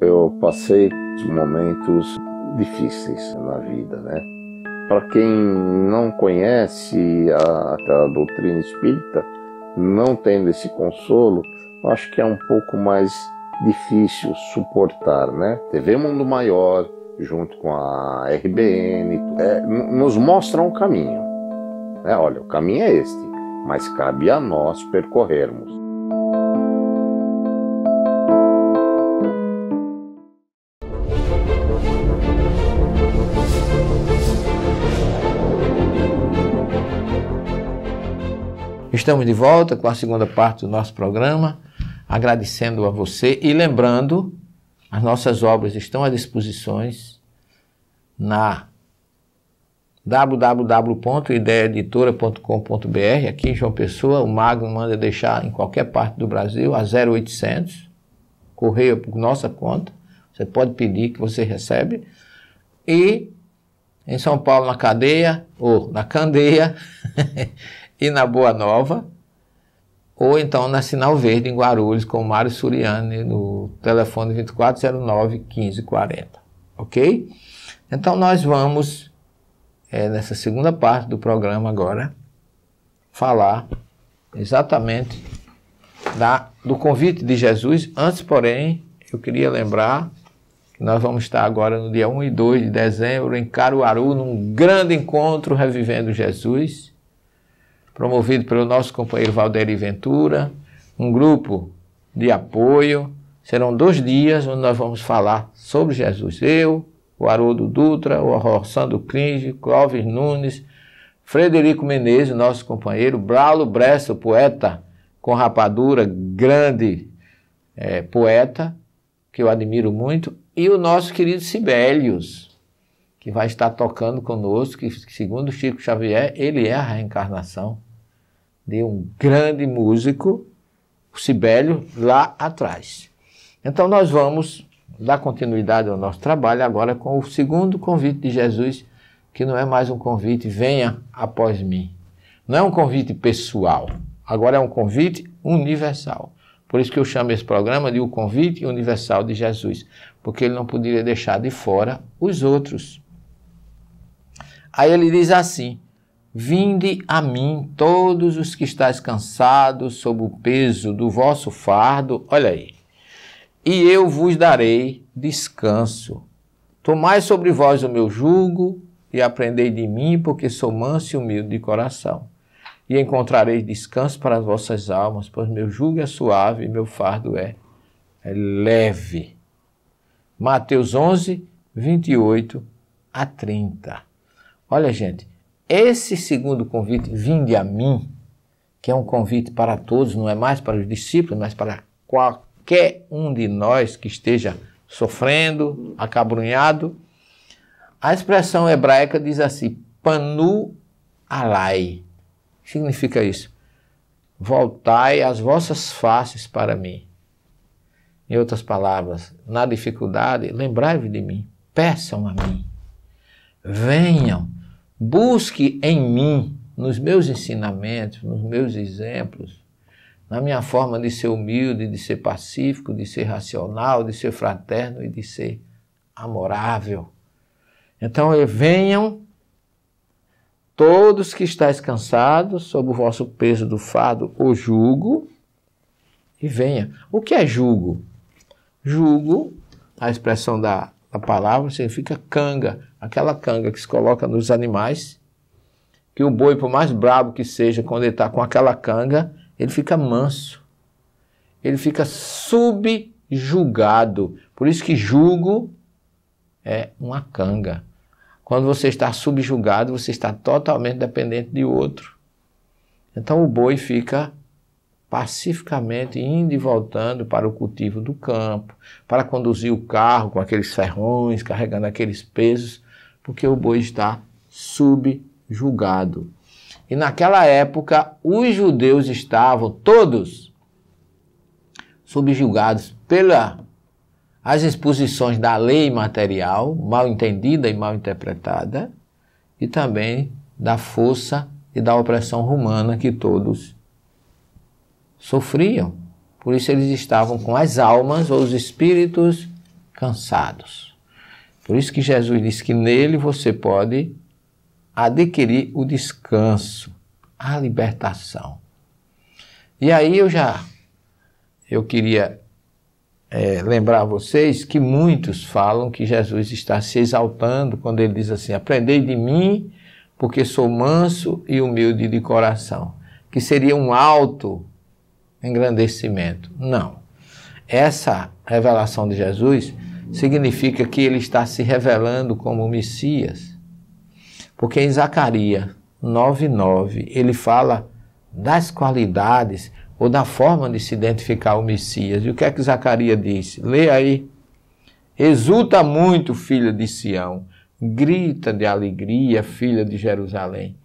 Eu passei momentos difíceis na vida, né? Para quem não conhece a, a doutrina espírita, não tendo esse consolo, Eu acho que é um pouco mais difícil suportar, né? TV é Mundo Maior, junto com a RBN, é, nos mostra um caminho. É, olha, o caminho é este, mas cabe a nós percorrermos. Estamos de volta com a segunda parte do nosso programa, agradecendo a você e lembrando, as nossas obras estão à disposição na www.ideiaeditora.com.br, aqui em João Pessoa, o Magno manda deixar em qualquer parte do Brasil a 0800, correio por nossa conta, você pode pedir que você recebe, e em São Paulo na cadeia, ou na candeia, e na Boa Nova, ou então na Sinal Verde, em Guarulhos, com o Mário Suriani, no telefone 2409 1540. Ok? Então nós vamos, é, nessa segunda parte do programa agora, falar exatamente da, do convite de Jesus. Antes, porém, eu queria lembrar que nós vamos estar agora no dia 1 e 2 de dezembro em Caruaru, num grande encontro Revivendo Jesus promovido pelo nosso companheiro Valderi Ventura, um grupo de apoio. Serão dois dias onde nós vamos falar sobre Jesus. Eu, o Haroldo Dutra, o Rossando Cringe, Clóvis Nunes, Frederico Menezes, nosso companheiro, Braulo Bresso, poeta com rapadura, grande é, poeta, que eu admiro muito, e o nosso querido Sibelius, que vai estar tocando conosco, que segundo Chico Xavier, ele é a reencarnação de um grande músico, Sibélio, lá atrás. Então nós vamos dar continuidade ao nosso trabalho agora com o segundo convite de Jesus, que não é mais um convite venha após mim. Não é um convite pessoal, agora é um convite universal. Por isso que eu chamo esse programa de O Convite Universal de Jesus, porque ele não poderia deixar de fora os outros. Aí ele diz assim: Vinde a mim todos os que estáis cansados sob o peso do vosso fardo, olha aí, e eu vos darei descanso. Tomai sobre vós o meu jugo e aprendei de mim, porque sou manso e humilde de coração. E encontrareis descanso para as vossas almas, pois meu jugo é suave e meu fardo é, é leve. Mateus 11, 28 a 30. Olha, gente, esse segundo convite, vinde a mim, que é um convite para todos, não é mais para os discípulos, mas para qualquer um de nós que esteja sofrendo, acabrunhado. A expressão hebraica diz assim: panu alai. Significa isso. Voltai as vossas faces para mim. Em outras palavras, na dificuldade, lembrai-vos de mim, peçam a mim, venham Busque em mim, nos meus ensinamentos, nos meus exemplos, na minha forma de ser humilde, de ser pacífico, de ser racional, de ser fraterno e de ser amorável. Então, venham todos que estáis cansados, sob o vosso peso do fardo, o jugo, e venha. O que é jugo? Jugo, a expressão da a palavra significa canga, aquela canga que se coloca nos animais, que o boi, por mais brabo que seja, quando ele está com aquela canga, ele fica manso, ele fica subjugado. Por isso que julgo é uma canga. Quando você está subjugado, você está totalmente dependente de outro. Então o boi fica pacificamente indo e voltando para o cultivo do campo, para conduzir o carro com aqueles ferrões, carregando aqueles pesos, porque o boi está subjugado. E naquela época, os judeus estavam todos subjugados pela as exposições da lei material, mal entendida e mal interpretada, e também da força e da opressão romana que todos sofriam. Por isso eles estavam com as almas ou os espíritos cansados. Por isso que Jesus disse que nele você pode adquirir o descanso, a libertação. E aí eu já eu queria é, lembrar a vocês que muitos falam que Jesus está se exaltando quando ele diz assim: Aprendei de mim, porque sou manso e humilde de coração, que seria um alto engrandecimento. Não. Essa revelação de Jesus significa que ele está se revelando como o Messias. Porque em Zacarias 9:9 ele fala das qualidades ou da forma de se identificar o Messias. E o que é que Zacarias disse? Leia aí. Exulta muito, filha de Sião, grita de alegria, filha de Jerusalém.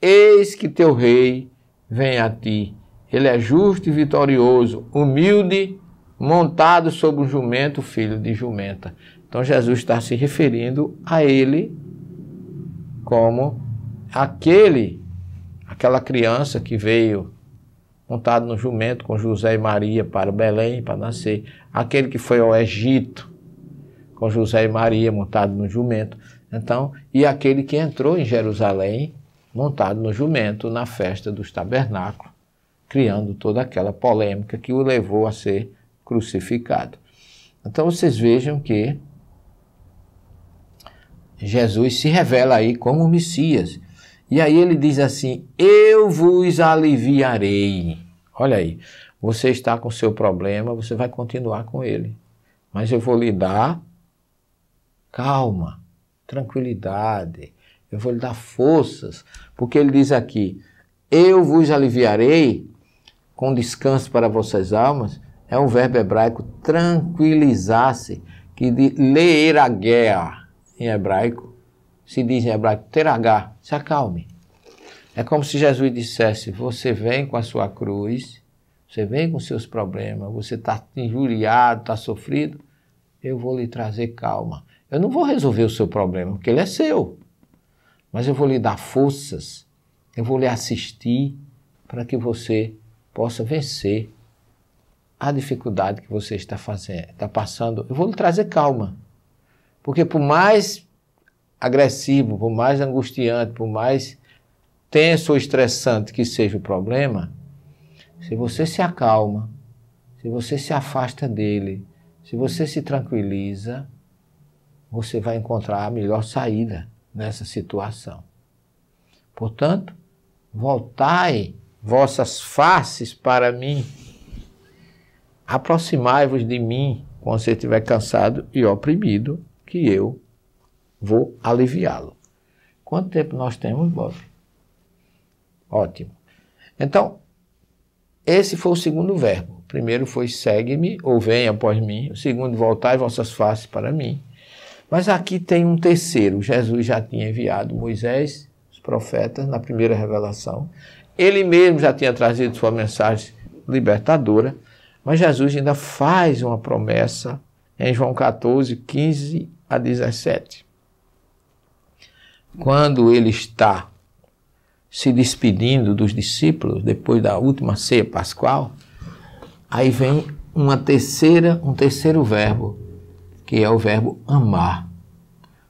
Eis que teu rei vem a ti, ele é justo e vitorioso, humilde, montado sobre um jumento, filho de jumenta. Então Jesus está se referindo a ele como aquele, aquela criança que veio montado no jumento com José e Maria para Belém para nascer, aquele que foi ao Egito com José e Maria montado no jumento, então e aquele que entrou em Jerusalém montado no jumento na festa dos tabernáculos criando toda aquela polêmica que o levou a ser crucificado. Então vocês vejam que Jesus se revela aí como Messias. E aí ele diz assim: Eu vos aliviarei. Olha aí, você está com seu problema, você vai continuar com ele. Mas eu vou lhe dar calma, tranquilidade, eu vou lhe dar forças, porque ele diz aqui: Eu vos aliviarei com descanso para vossas almas, é um verbo hebraico tranquilizar-se, que de ler a guerra em hebraico, se diz em hebraico teragá, se acalme. É como se Jesus dissesse: Você vem com a sua cruz, você vem com seus problemas, você está injuriado, está sofrido, eu vou lhe trazer calma. Eu não vou resolver o seu problema, porque ele é seu, mas eu vou lhe dar forças, eu vou lhe assistir para que você possa vencer a dificuldade que você está fazendo, está passando. Eu vou lhe trazer calma. Porque por mais agressivo, por mais angustiante, por mais tenso ou estressante que seja o problema, se você se acalma, se você se afasta dele, se você se tranquiliza, você vai encontrar a melhor saída nessa situação. Portanto, voltai vossas faces para mim. Aproximai-vos de mim quando você estiver cansado e oprimido, que eu vou aliviá-lo. Quanto tempo nós temos, Bob? Ótimo. Então, esse foi o segundo verbo. O primeiro foi segue-me ou venha após mim. O segundo, voltai vossas faces para mim. Mas aqui tem um terceiro. Jesus já tinha enviado Moisés, os profetas, na primeira revelação. Ele mesmo já tinha trazido sua mensagem libertadora, mas Jesus ainda faz uma promessa em João 14, 15 a 17. Quando ele está se despedindo dos discípulos depois da última ceia pascual, aí vem uma terceira, um terceiro verbo, que é o verbo amar.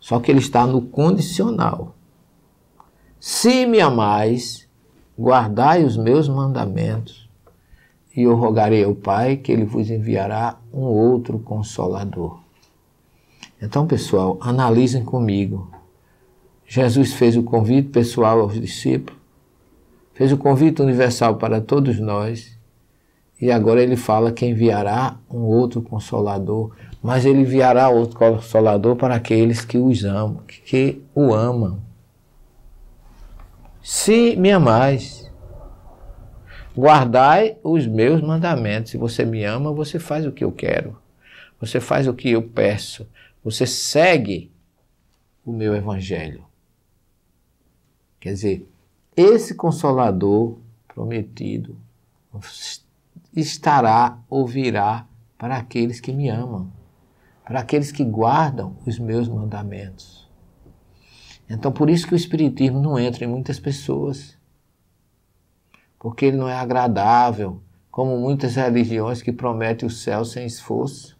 Só que ele está no condicional. Se me amais, Guardai os meus mandamentos, e eu rogarei ao Pai que ele vos enviará um outro consolador. Então, pessoal, analisem comigo. Jesus fez o convite pessoal aos discípulos, fez o convite universal para todos nós, e agora ele fala que enviará um outro consolador, mas ele enviará outro consolador para aqueles que os amam, que o amam se me amais, guardai os meus mandamentos. Se você me ama, você faz o que eu quero, você faz o que eu peço, você segue o meu evangelho. Quer dizer, esse consolador prometido estará ou virá para aqueles que me amam, para aqueles que guardam os meus mandamentos. Então, por isso que o Espiritismo não entra em muitas pessoas, porque ele não é agradável, como muitas religiões que prometem o céu sem esforço.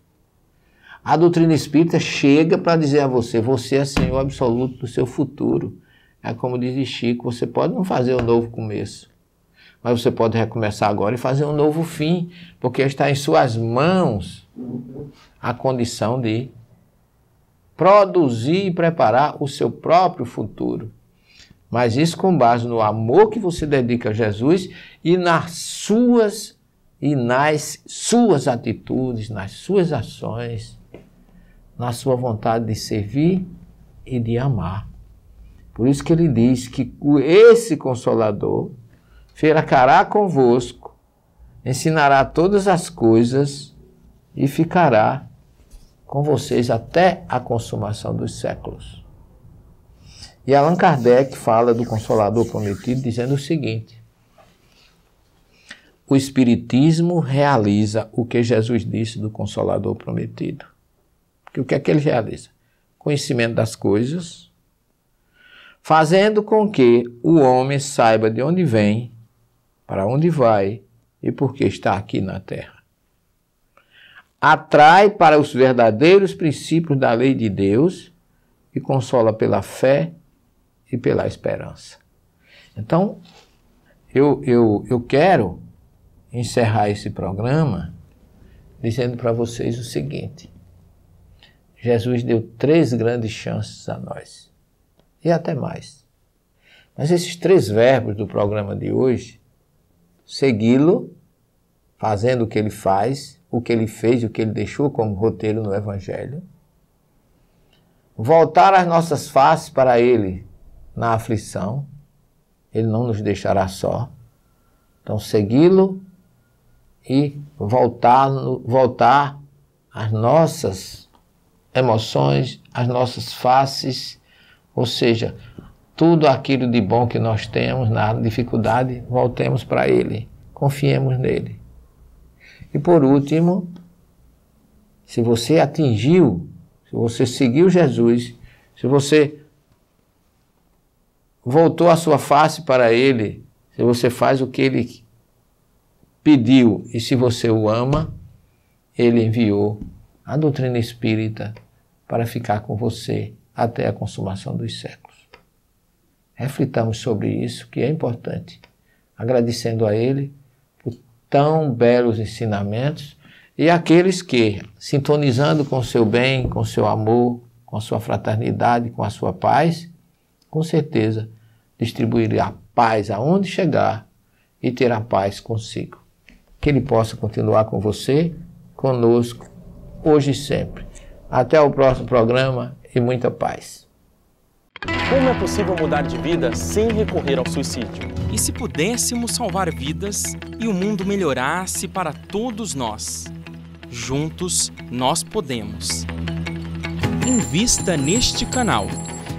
A doutrina espírita chega para dizer a você: você é senhor absoluto do seu futuro. É como diz Chico: você pode não fazer um novo começo, mas você pode recomeçar agora e fazer um novo fim, porque está em suas mãos a condição de produzir e preparar o seu próprio futuro. Mas isso com base no amor que você dedica a Jesus e nas suas e nas suas atitudes, nas suas ações, na sua vontade de servir e de amar. Por isso que ele diz que esse consolador ficará convosco, ensinará todas as coisas e ficará com vocês até a consumação dos séculos. E Allan Kardec fala do Consolador Prometido dizendo o seguinte: o Espiritismo realiza o que Jesus disse do Consolador Prometido. o que é que ele realiza? Conhecimento das coisas, fazendo com que o homem saiba de onde vem, para onde vai e por que está aqui na Terra atrai para os verdadeiros princípios da lei de Deus e consola pela fé e pela esperança. Então, eu, eu, eu quero encerrar esse programa dizendo para vocês o seguinte: Jesus deu três grandes chances a nós, e até mais. Mas esses três verbos do programa de hoje, segui-lo, fazendo o que ele faz, o que ele fez, o que ele deixou como roteiro no Evangelho, voltar as nossas faces para ele na aflição, ele não nos deixará só. Então, segui-lo e voltar, voltar as nossas emoções, as nossas faces, ou seja, tudo aquilo de bom que nós temos na dificuldade, voltemos para Ele, confiemos nele. E por último, se você atingiu, se você seguiu Jesus, se você voltou a sua face para Ele, se você faz o que Ele pediu e se você o ama, Ele enviou a doutrina espírita para ficar com você até a consumação dos séculos. Reflitamos sobre isso, que é importante, agradecendo a Ele tão belos ensinamentos e aqueles que, sintonizando com seu bem, com seu amor, com a sua fraternidade, com a sua paz, com certeza distribuirá paz aonde chegar e terá paz consigo. Que ele possa continuar com você, conosco, hoje e sempre. Até o próximo programa e muita paz. Como é possível mudar de vida sem recorrer ao suicídio? E se pudéssemos salvar vidas e o mundo melhorasse para todos nós? Juntos nós podemos. Invista neste canal.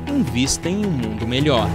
Invista em um mundo melhor.